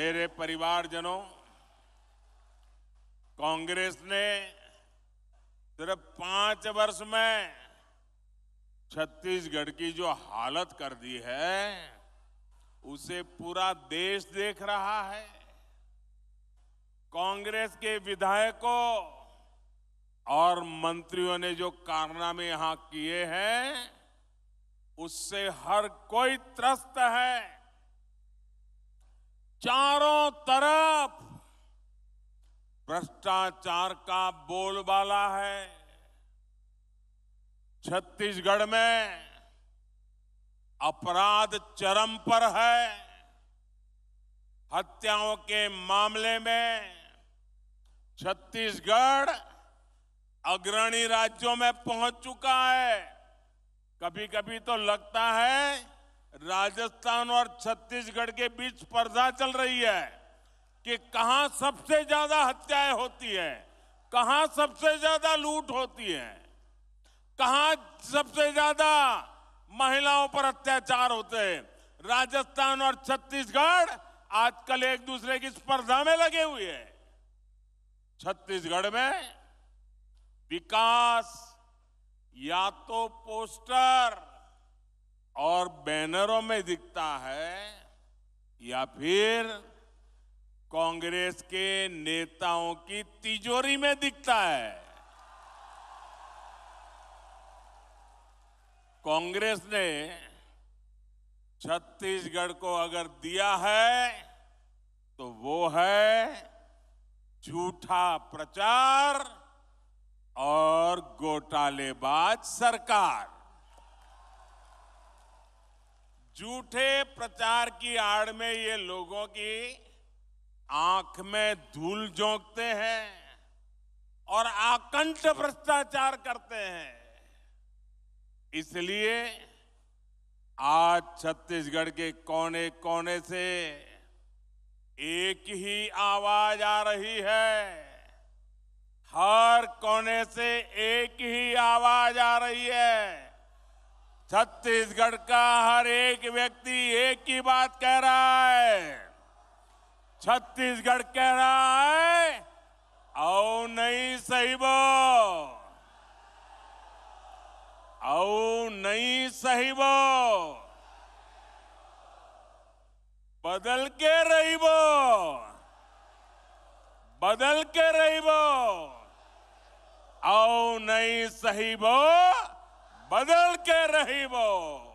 मेरे परिवारजनों कांग्रेस ने सिर्फ पांच वर्ष में छत्तीसगढ़ की जो हालत कर दी है उसे पूरा देश देख रहा है कांग्रेस के विधायकों और मंत्रियों ने जो कारनामे यहां किए हैं उससे हर कोई त्रस्त है चारों तरफ भ्रष्टाचार का बोलबाला है छत्तीसगढ़ में अपराध चरम पर है हत्याओं के मामले में छत्तीसगढ़ अग्रणी राज्यों में पहुंच चुका है कभी कभी तो लगता है राजस्थान और छत्तीसगढ़ के बीच स्पर्धा चल रही है कि कहां सबसे ज्यादा हत्याएं होती है कहां सबसे ज्यादा लूट होती है कहां सबसे ज्यादा महिलाओं पर अत्याचार होते हैं राजस्थान और छत्तीसगढ़ आजकल एक दूसरे की स्पर्धा में लगे हुए हैं छत्तीसगढ़ में विकास या तो पोस्टर और बैनरों में दिखता है या फिर कांग्रेस के नेताओं की तिजोरी में दिखता है कांग्रेस ने छत्तीसगढ़ को अगर दिया है तो वो है झूठा प्रचार और घोटालेबाज सरकार झूठे प्रचार की आड़ में ये लोगों की आंख में धूल झोंकते हैं और आकंठ भ्रष्टाचार करते हैं इसलिए आज छत्तीसगढ़ के कोने कोने से एक ही आवाज आ रही है हर कोने से एक ही आवाज आ रही है छत्तीसगढ़ का हर एक व्यक्ति एक ही बात कह रहा है छत्तीसगढ़ कह रहा है औ नहीं सही बो औ नहीं बो बदल के रही बो बदल के रही बो औ नहीं सही बो बदल के रही वो